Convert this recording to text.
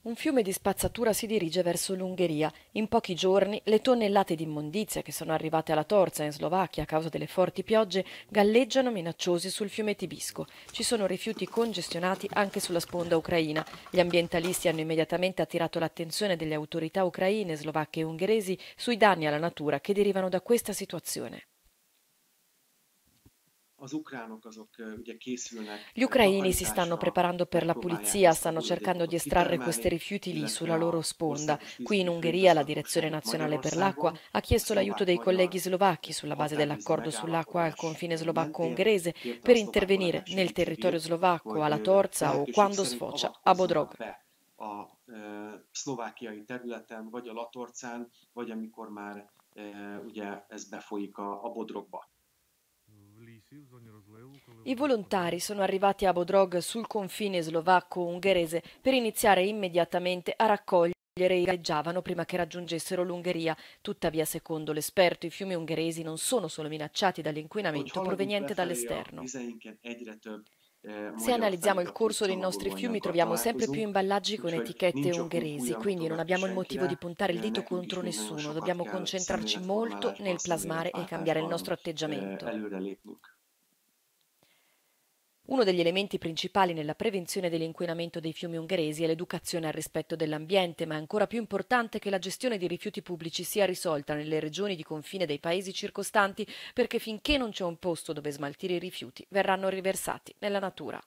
Un fiume di spazzatura si dirige verso l'Ungheria. In pochi giorni le tonnellate di immondizia che sono arrivate alla Torza in Slovacchia a causa delle forti piogge galleggiano minacciosi sul fiume Tibisco. Ci sono rifiuti congestionati anche sulla sponda ucraina. Gli ambientalisti hanno immediatamente attirato l'attenzione delle autorità ucraine, slovacche e ungheresi sui danni alla natura che derivano da questa situazione. Gli ucraini si stanno preparando per la pulizia, stanno cercando di estrarre questi rifiuti lì sulla loro sponda. Qui in Ungheria la Direzione Nazionale per l'Acqua ha chiesto l'aiuto dei colleghi slovacchi sulla base dell'accordo sull'acqua al confine slovacco-ungherese per intervenire nel territorio slovacco alla Torza o quando sfocia a Bodrog. szlovákiai területen, vagy a Latorcán, vagy amikor már ugye ez befolyik a, i volontari sono arrivati a Bodrog sul confine slovacco-ungherese per iniziare immediatamente a raccogliere i gareggiavano prima che raggiungessero l'Ungheria. Tuttavia, secondo l'esperto, i fiumi ungheresi non sono solo minacciati dall'inquinamento proveniente dall'esterno. Se analizziamo il corso dei nostri fiumi troviamo sempre più imballaggi con etichette ungheresi, quindi non abbiamo il motivo di puntare il dito contro nessuno, dobbiamo concentrarci molto nel plasmare e cambiare il nostro atteggiamento. Uno degli elementi principali nella prevenzione dell'inquinamento dei fiumi ungheresi è l'educazione al rispetto dell'ambiente, ma è ancora più importante che la gestione dei rifiuti pubblici sia risolta nelle regioni di confine dei paesi circostanti, perché finché non c'è un posto dove smaltire i rifiuti, verranno riversati nella natura.